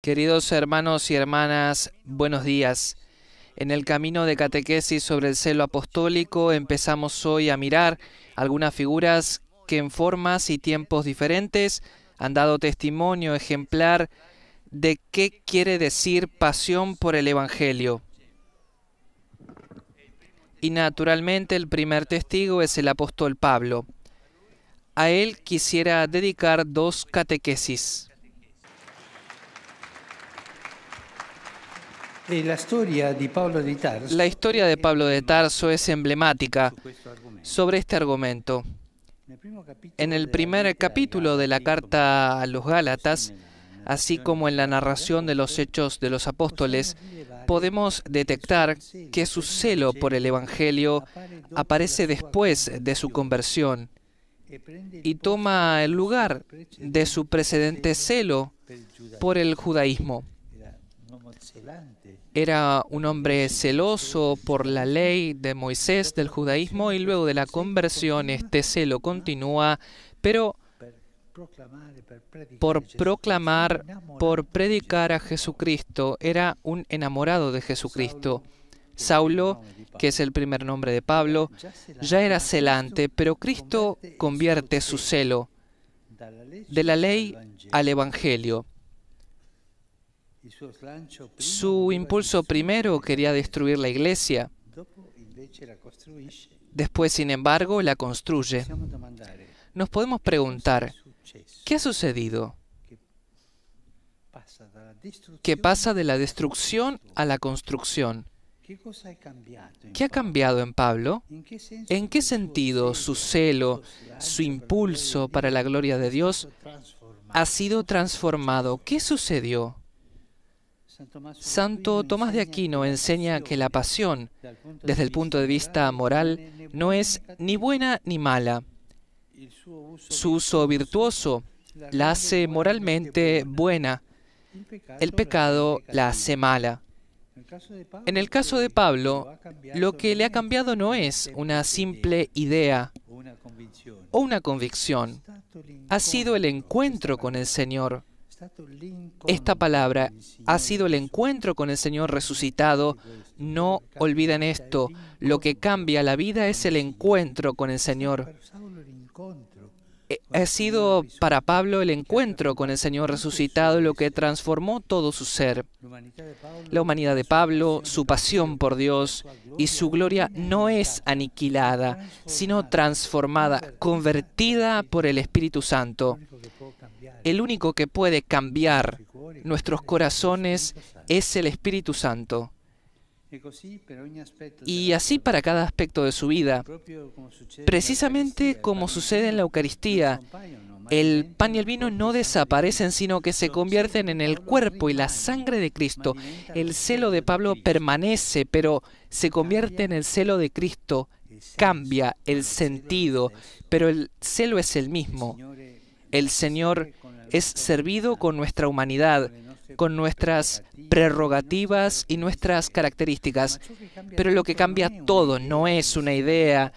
Queridos hermanos y hermanas, buenos días. En el camino de catequesis sobre el celo apostólico empezamos hoy a mirar algunas figuras que en formas y tiempos diferentes han dado testimonio ejemplar de qué quiere decir pasión por el Evangelio. Y naturalmente el primer testigo es el apóstol Pablo. A él quisiera dedicar dos catequesis. La historia de Pablo de Tarso es emblemática sobre este argumento. En el primer capítulo de la carta a los Gálatas, así como en la narración de los hechos de los apóstoles, podemos detectar que su celo por el Evangelio aparece después de su conversión y toma el lugar de su precedente celo por el judaísmo. Era un hombre celoso por la ley de Moisés del judaísmo y luego de la conversión este celo continúa, pero por proclamar, por predicar a Jesucristo, era un enamorado de Jesucristo. Saulo, que es el primer nombre de Pablo, ya era celante, pero Cristo convierte su celo de la ley al Evangelio. Su impulso primero quería destruir la iglesia. Después, sin embargo, la construye. Nos podemos preguntar, ¿qué ha sucedido? qué pasa de la destrucción a la construcción. ¿Qué ha cambiado en Pablo? ¿En qué sentido su celo, su impulso para la gloria de Dios ha sido transformado? ¿Qué sucedió? Santo Tomás de Aquino enseña que la pasión, desde el punto de vista moral, no es ni buena ni mala. Su uso virtuoso la hace moralmente buena. El pecado la hace mala. En el caso de Pablo, lo que le ha cambiado no es una simple idea o una convicción. Ha sido el encuentro con el Señor esta palabra ha sido el encuentro con el Señor resucitado. No olviden esto. Lo que cambia la vida es el encuentro con el Señor. Eh, ha sido para Pablo el encuentro con el Señor resucitado lo que transformó todo su ser. La humanidad de Pablo, su pasión por Dios y su gloria no es aniquilada, sino transformada, convertida por el Espíritu Santo. El único que puede cambiar nuestros corazones es el Espíritu Santo. Y así para cada aspecto de su vida, precisamente como sucede en la Eucaristía, el pan y el vino no desaparecen, sino que se convierten en el cuerpo y la sangre de Cristo. El celo de Pablo permanece, pero se convierte en el celo de Cristo, cambia el sentido, pero el celo es el mismo. El Señor es servido con nuestra humanidad con nuestras prerrogativas y nuestras características. Pero lo que cambia todo no es una idea,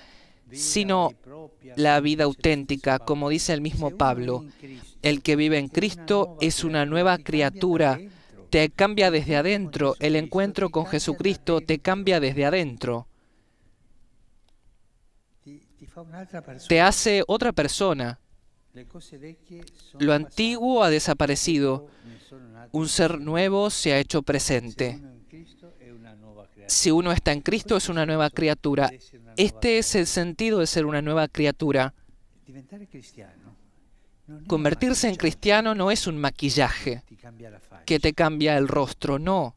sino la vida auténtica, como dice el mismo Pablo. El que vive en Cristo es una nueva criatura. Te cambia desde adentro. El encuentro con Jesucristo te cambia desde adentro. Te hace otra persona. Lo antiguo ha desaparecido, un ser nuevo se ha hecho presente. Si uno está en Cristo es una nueva criatura. Este es el sentido de ser una nueva criatura. Convertirse en cristiano no es un maquillaje que te cambia el rostro, no.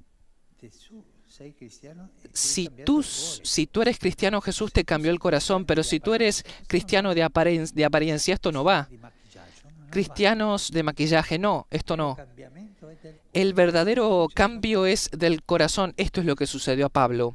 Si tú, si tú eres cristiano, Jesús te cambió el corazón, pero si tú eres cristiano de, de apariencia, esto no va. Cristianos de maquillaje, no, esto no. El verdadero cambio es del corazón. Esto es lo que sucedió a Pablo.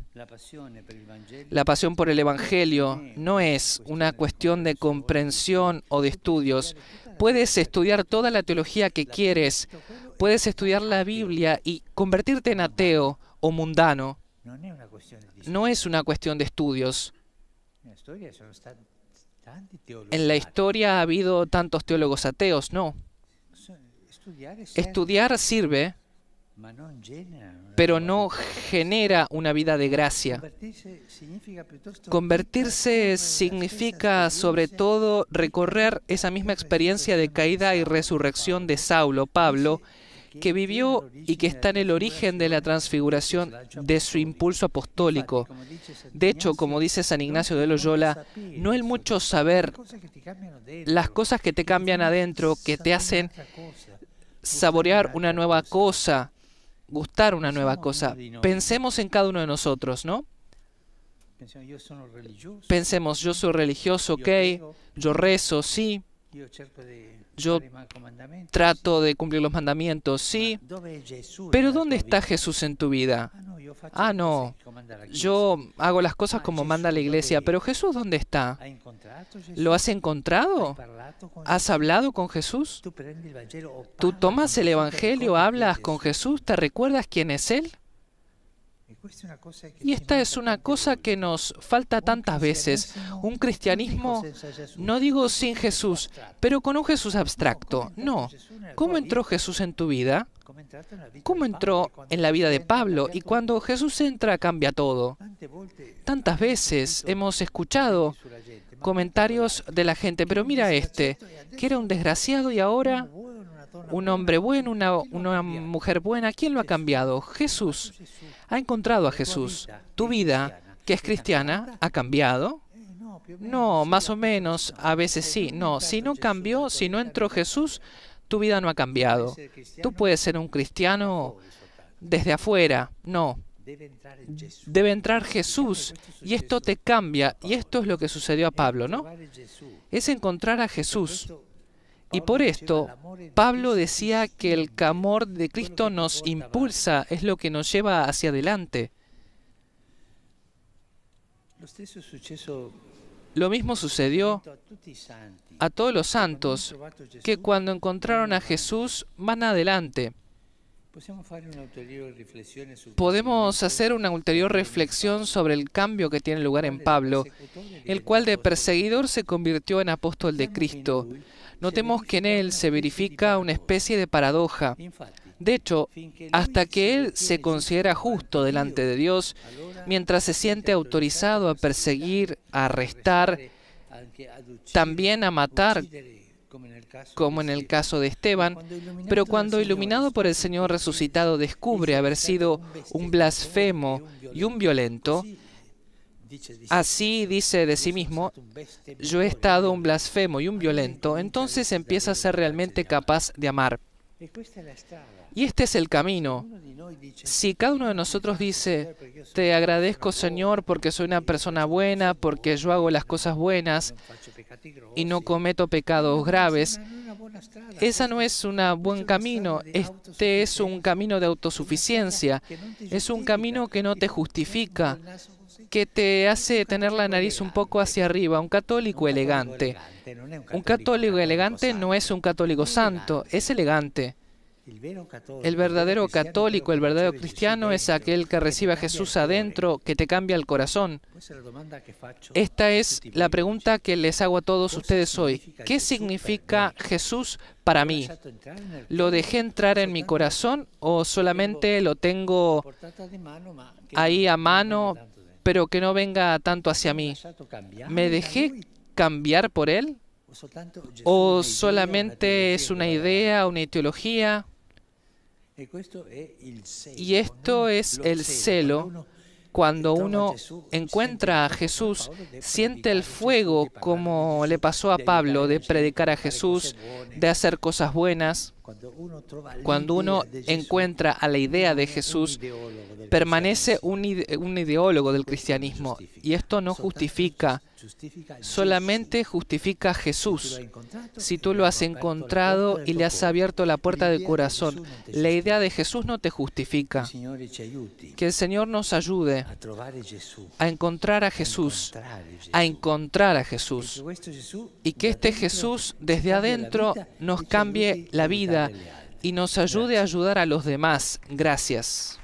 La pasión por el Evangelio no es una cuestión de comprensión o de estudios. Puedes estudiar toda la teología que quieres, puedes estudiar la Biblia y convertirte en ateo o mundano. No es una cuestión de estudios. En la historia ha habido tantos teólogos ateos, no. Estudiar sirve, pero no genera una vida de gracia. Convertirse significa sobre todo recorrer esa misma experiencia de caída y resurrección de Saulo, Pablo, que vivió y que está en el origen de la transfiguración de su impulso apostólico. De hecho, como dice San Ignacio de Loyola, no es mucho saber, las cosas que te cambian adentro, que te hacen saborear una nueva cosa, gustar una nueva cosa. Pensemos en cada uno de nosotros, ¿no? Pensemos, yo soy religioso, ok, yo rezo, sí, yo trato de cumplir los mandamientos, sí, ah, pero ¿dónde está Jesús en tu vida? Ah, no, ah, yo hago las cosas ah, como manda la iglesia, pero Jesús, ¿dónde está? ¿Lo has encontrado? ¿Has hablado con Jesús? ¿Tú tomas el Evangelio, hablas con Jesús, te recuerdas quién es Él? Y esta es una cosa que nos falta tantas veces, un cristianismo, no digo sin Jesús, pero con un Jesús abstracto. No, ¿cómo entró Jesús en tu vida? ¿Cómo entró en la vida de Pablo? Y cuando Jesús entra cambia todo. Tantas veces hemos escuchado comentarios de la gente, pero mira este, que era un desgraciado y ahora un hombre bueno, una, mujer buena, ¿quién lo ha cambiado? Jesús. Ha encontrado a Jesús. Tu vida, que es cristiana, ha cambiado. Eh, no, más o menos, a veces sí. No, si no cambió, si no entró Jesús, tu vida no ha cambiado. Tú puedes ser un cristiano desde afuera. No. Debe entrar Jesús y esto te cambia. Y esto es lo que sucedió a Pablo, ¿no? Es encontrar a Jesús. Y por esto, Pablo decía que el camor de Cristo nos impulsa, es lo que nos lleva hacia adelante. Lo mismo sucedió a todos los santos que cuando encontraron a Jesús van adelante. Podemos hacer una ulterior reflexión sobre el cambio que tiene lugar en Pablo, el cual de perseguidor se convirtió en apóstol de Cristo. Notemos que en él se verifica una especie de paradoja. De hecho, hasta que él se considera justo delante de Dios, mientras se siente autorizado a perseguir, a arrestar, también a matar como en el caso de Esteban, pero cuando iluminado por el Señor resucitado descubre haber sido un blasfemo y un violento, así dice de sí mismo, yo he estado un blasfemo y un violento, entonces empieza a ser realmente capaz de amar. Y este es el camino. Si cada uno de nosotros dice, te agradezco Señor porque soy una persona buena, porque yo hago las cosas buenas, y no cometo pecados graves, esa no es un buen camino, este es un camino de autosuficiencia, es un camino que no te justifica, que te hace tener la nariz un poco hacia arriba, un católico elegante. Un católico elegante no es un católico santo, es elegante. El verdadero católico, el verdadero cristiano es aquel que recibe a Jesús adentro, que te cambia el corazón. Pues Esta es la pregunta que les hago a todos ustedes hoy. ¿Qué significa Jesús para mí? ¿Lo dejé entrar en mi corazón o solamente lo tengo ahí a mano, pero que no venga tanto hacia mí? ¿Me dejé cambiar por él? ¿O solamente es una idea, una ideología? Y esto es el celo. Cuando uno encuentra a Jesús, siente el fuego como le pasó a Pablo de predicar a Jesús, de hacer cosas buenas. Cuando uno encuentra a la idea de Jesús, permanece un, ideólogo del cristianismo. Y esto no justifica solamente justifica a Jesús si tú lo has encontrado y le has abierto la puerta del corazón. La idea de Jesús no te justifica. Que el Señor nos ayude a encontrar a Jesús, a encontrar a Jesús. Y que este Jesús desde adentro nos cambie la vida y nos ayude a ayudar a los demás. Gracias.